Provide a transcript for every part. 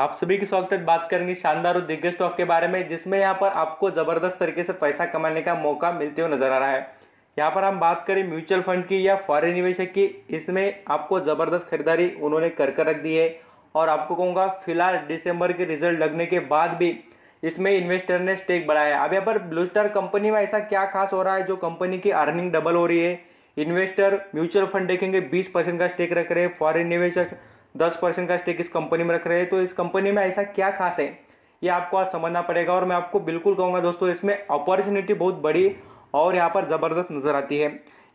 आप सभी की स्वागत है बात करेंगे शानदार और दिग्गज स्टॉक के बारे में जिसमें यहाँ पर आपको ज़बरदस्त तरीके से पैसा कमाने का मौका मिलते हुए नज़र आ रहा है यहाँ पर हम बात करें म्यूचुअल फंड की या फॉरेन निवेशक की इसमें आपको ज़बरदस्त खरीदारी उन्होंने कर कर रख दी है और आपको कहूँगा फिलहाल डिसम्बर के रिजल्ट लगने के बाद भी इसमें इन्वेस्टर ने स्टेक बढ़ाया अब यहाँ पर ब्लू स्टार कंपनी में ऐसा क्या खास हो रहा है जो कंपनी की अर्निंग डबल हो रही है इन्वेस्टर म्यूचुअल फंड देखेंगे बीस परसेंट का स्टेक रख रहे हैं फॉरेन निवेशक दस परसेंट का स्टेक इस कंपनी में रख रहे हैं तो इस कंपनी में ऐसा क्या खास है ये आपको आज समझना पड़ेगा और मैं आपको बिल्कुल कहूँगा दोस्तों इसमें अपॉर्चुनिटी बहुत बड़ी और यहाँ पर ज़बरदस्त नज़र आती है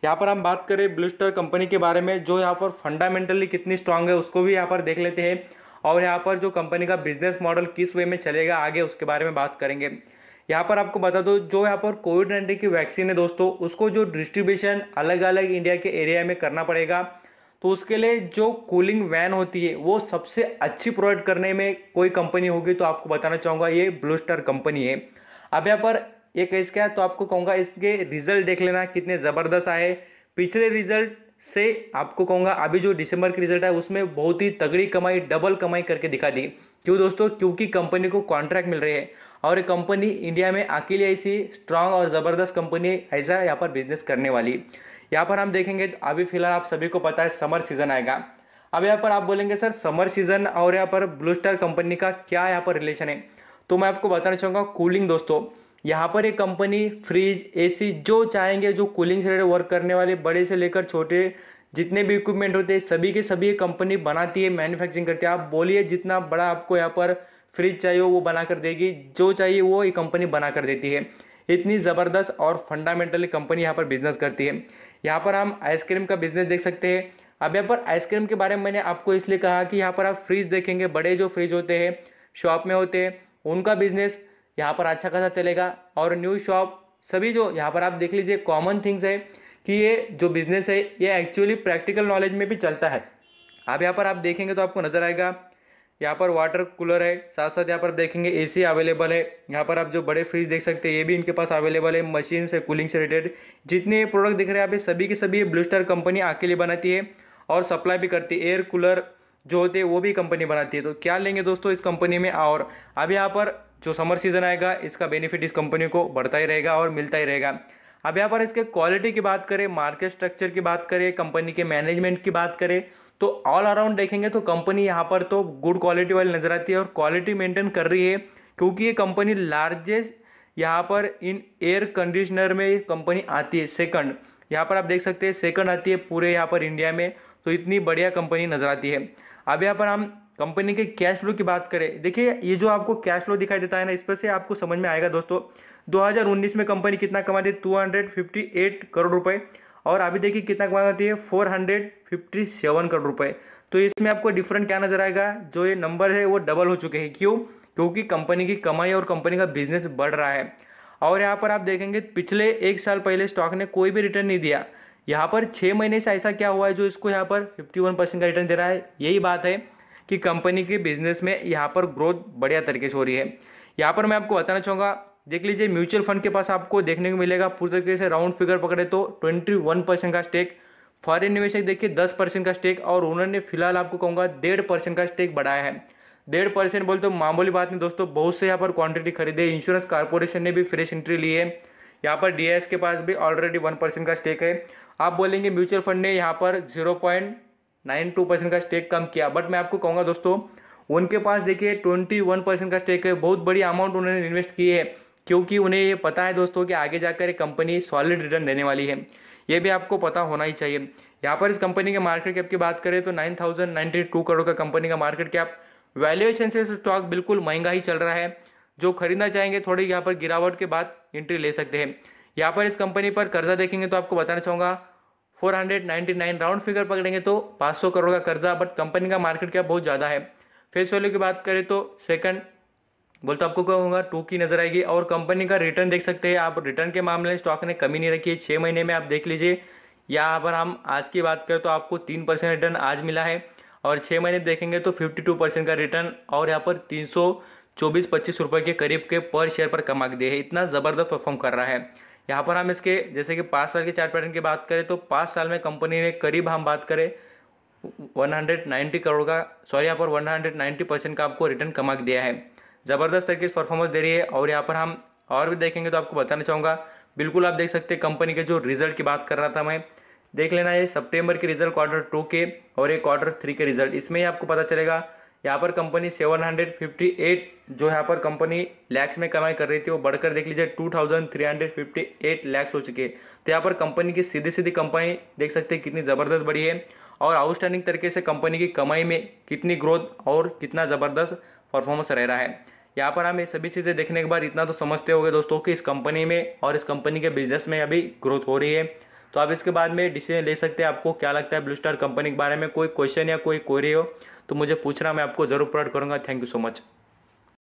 यहाँ पर हम बात करें ब्लू स्टार कंपनी के बारे में जो यहाँ पर फंडामेंटली कितनी स्ट्रांग है उसको भी यहाँ पर देख लेते हैं और यहाँ पर जो कंपनी का बिजनेस मॉडल किस वे में चलेगा आगे उसके बारे में बात करेंगे यहाँ पर आपको बता दो जो यहाँ पर कोविड नाइन्टीन की वैक्सीन है दोस्तों उसको जो डिस्ट्रीब्यूशन अलग अलग इंडिया के एरिया में करना पड़ेगा तो उसके लिए जो कूलिंग वैन होती है वो सबसे अच्छी प्रोवाइड करने में कोई कंपनी होगी तो आपको बताना चाहूँगा ये ब्लू स्टार कंपनी है अब यहाँ पर ये कैस क्या है तो आपको कहूँगा इसके रिजल्ट देख लेना कितने ज़बरदस्त आए पिछले रिजल्ट से आपको कहूँगा अभी जो दिसंबर के रिजल्ट है उसमें बहुत ही तगड़ी कमाई डबल कमाई करके दिखा दी क्यों दोस्तों क्योंकि कंपनी को कॉन्ट्रैक्ट मिल रहे हैं और ये कंपनी इंडिया में अकेले ऐसी स्ट्रांग और ज़बरदस्त कंपनी ऐसा यहाँ पर बिजनेस करने वाली यहाँ पर हम देखेंगे अभी फिलहाल आप सभी को पता है समर सीजन आएगा अब यहाँ पर आप बोलेंगे सर समर सीजन और यहाँ पर ब्लू स्टार कंपनी का क्या यहाँ पर रिलेशन है तो मैं आपको बताना चाहूँगा कूलिंग दोस्तों यहाँ पर ये कंपनी फ्रिज एसी जो चाहेंगे जो कूलिंग से रिलेटेड वर्क करने वाले बड़े से लेकर छोटे जितने भी इक्विपमेंट होते हैं सभी के सभी ये कंपनी बनाती है मैन्युफैक्चरिंग करती है आप बोलिए जितना बड़ा आपको यहाँ पर फ्रिज चाहिए वो बना कर देगी जो चाहिए वो ये कंपनी बना कर देती है इतनी ज़बरदस्त और फंडामेंटली कंपनी यहाँ पर बिजनेस करती है यहाँ पर हम आइसक्रीम का बिजनेस देख सकते हैं अब यहाँ पर आइसक्रीम के बारे में मैंने आपको इसलिए कहा कि यहाँ पर आप फ्रिज देखेंगे बड़े जो फ्रिज होते हैं शॉप में होते हैं उनका बिजनेस यहाँ पर अच्छा खासा चलेगा और न्यू शॉप सभी जो यहाँ पर आप देख लीजिए कॉमन थिंग्स है कि ये जो बिज़नेस है ये एक्चुअली प्रैक्टिकल नॉलेज में भी चलता है अब यहाँ पर आप देखेंगे तो आपको नज़र आएगा यहाँ पर वाटर कूलर है साथ साथ यहाँ पर देखेंगे एसी अवेलेबल है यहाँ पर आप जो बड़े फ्रिज देख सकते हैं ये भी इनके पास अवेलेबल है मशीन से कूलिंग से रिलेटेड जितने ये प्रोडक्ट दिख रहे हैं आप सभी के सभी ब्लू स्टार कंपनी अकेले बनाती है और सप्लाई भी करती है एयर कूलर जो होते हैं वो भी कंपनी बनाती है तो क्या लेंगे दोस्तों इस कंपनी में और अब यहाँ पर जो समर सीज़न आएगा इसका बेनिफिट इस कंपनी को बढ़ता ही रहेगा और मिलता ही रहेगा अब यहाँ पर इसके क्वालिटी की बात करें मार्केट स्ट्रक्चर की बात करें कंपनी के मैनेजमेंट की बात करें तो ऑल अराउंड देखेंगे तो कंपनी यहाँ पर तो गुड क्वालिटी वाली नज़र आती है और क्वालिटी मेंटेन कर रही है क्योंकि ये कंपनी लार्जेस्ट यहाँ पर इन एयर कंडीशनर में कंपनी आती है सेकंड यहाँ पर आप देख सकते हैं सेकंड आती है पूरे यहाँ पर इंडिया में तो इतनी बढ़िया कंपनी नज़र आती है अब यहाँ पर हम कंपनी के कैश फ्लो की बात करें देखिए ये जो आपको कैश फ्लो दिखाई देता है ना इस पर से आपको समझ में आएगा दोस्तों 2019 में कंपनी कितना कमा रही है 258 करोड़ रुपए और अभी देखिए कितना कमा होती है four hundred fifty seven crore रुपए तो इसमें आपको डिफरेंट क्या नज़र आएगा जो ये नंबर है वो डबल हो चुके हैं क्यों क्योंकि कंपनी की कमाई और कंपनी का बिजनेस बढ़ रहा है और यहाँ पर आप देखेंगे पिछले एक साल पहले स्टॉक ने कोई भी रिटर्न नहीं दिया यहाँ पर छः महीने से ऐसा क्या हुआ है जो इसको यहाँ पर फिफ्टी वन परसेंट का रिटर्न दे रहा है यही बात है कि कंपनी के बिजनेस में यहाँ पर ग्रोथ बढ़िया तरीके से हो रही है यहाँ पर मैं आपको बताना चाहूँगा देख लीजिए म्यूचुअल फंड के पास आपको देखने को मिलेगा पूरी तरीके से राउंड फिगर पकड़े तो ट्वेंटी वन परसेंट का स्टेक फॉरेन निवेशक देखिए दस परसेंट का स्टेक और उन्होंने फिलहाल आपको कहूँगा डेढ़ परसेंट का स्टेक बढ़ाया है डेढ़ परसेंट बोल तो मामूली बात नहीं दोस्तों बहुत से यहाँ पर क्वांटिटी खरीदे इंश्योरेंस कॉरपोरेशन ने भी फ्रेश एंट्री ली है यहाँ पर डी के पास भी ऑलरेडी वन परसेंट का स्टेक है आप बोलेंगे म्यूचुअल फंड ने यहाँ पर zero point nine two percent का स्टेक कम किया बट मैं आपको कहूँगा दोस्तों उनके पास देखिए ट्वेंटी वन परसेंट का स्टेक है बहुत बड़ी अमाउंट उन्होंने इन्वेस्ट की है क्योंकि उन्हें ये पता है दोस्तों कि आगे जाकर ये कंपनी सॉलिड रिटर्न देने वाली है ये भी आपको पता होना ही चाहिए यहाँ पर इस कंपनी के मार्केट कैप की बात करें तो nine thousand ninety two crore का कंपनी का मार्केट कैप वैल्यूएशन से स्टॉक बिल्कुल महंगा ही चल रहा है जो खरीदना चाहेंगे थोड़ी यहाँ पर गिरावट के बाद एंट्री ले सकते हैं यहाँ पर इस कंपनी पर कर्जा देखेंगे तो आपको बताना चाहूँगा 499 राउंड फिगर पकड़ेंगे तो 500 करोड़ का कर्जा बट कंपनी का मार्केट कैप बहुत ज़्यादा है फेस वैल्यू की बात करें तो सेकंड बोल तो आपको क्या होगा टू की नजर आएगी और कंपनी का रिटर्न देख सकते हैं आप रिटर्न के मामले में स्टॉक ने कमी नहीं रखी है छः महीने में आप देख लीजिए यहाँ पर हम आज की बात करें तो आपको तीन परसेंट रिटर्न आज मिला है और छः महीने देखेंगे तो फिफ्टी टू परसेंट का रिटर्न और यहाँ पर तीन सौ चौबीस पच्चीस रुपये के करीब के पर शेयर पर कमा के दिए है इतना ज़बरदस्त परफॉर्म कर रहा है यहाँ पर हम इसके जैसे कि पाँच साल के चार्ट पैटर्न की बात करें तो पाँच साल में कंपनी ने करीब हम बात करें 190 करोड़ का सॉरी यहाँ पर 190 परसेंट का आपको रिटर्न कमा के दिया है ज़बरदस्त तरीके से परफॉर्मेंस दे रही है और यहाँ पर हम और भी देखेंगे तो आपको बताना चाहूँगा बिल्कुल आप देख सकते हैं कंपनी के जो रिजल्ट की बात कर रहा था मैं देख लेना ये सितंबर के रिजल्ट क्वार्टर टू के और एक क्वार्टर थ्री के रिजल्ट इसमें ही आपको पता चलेगा यहाँ पर कंपनी 758 जो यहाँ पर कंपनी लैक्स में कमाई कर रही थी वो बढ़कर देख लीजिए 2358 लैक्स हो चुके तो यहाँ पर कंपनी की सीधी सीधी कंपनी देख सकते हैं कितनी ज़बरदस्त बढ़ी है और आउटस्टैंडिंग तरीके से कंपनी की कमाई में कितनी ग्रोथ और कितना ज़बरदस्त परफॉर्मेंस रह रहा है यहाँ पर हम ये सभी चीज़ें देखने के बाद इतना तो समझते होंगे दोस्तों कि इस कंपनी में और इस कंपनी के बिजनेस में अभी ग्रोथ हो रही है तो आप इसके बाद में डिसीजन ले सकते हैं आपको क्या लगता है ब्लू स्टार कंपनी के बारे में कोई क्वेश्चन या कोई क्वेरी हो तो मुझे पूछना मैं आपको ज़रूर प्रोवाइड करूँगा थैंक यू सो मच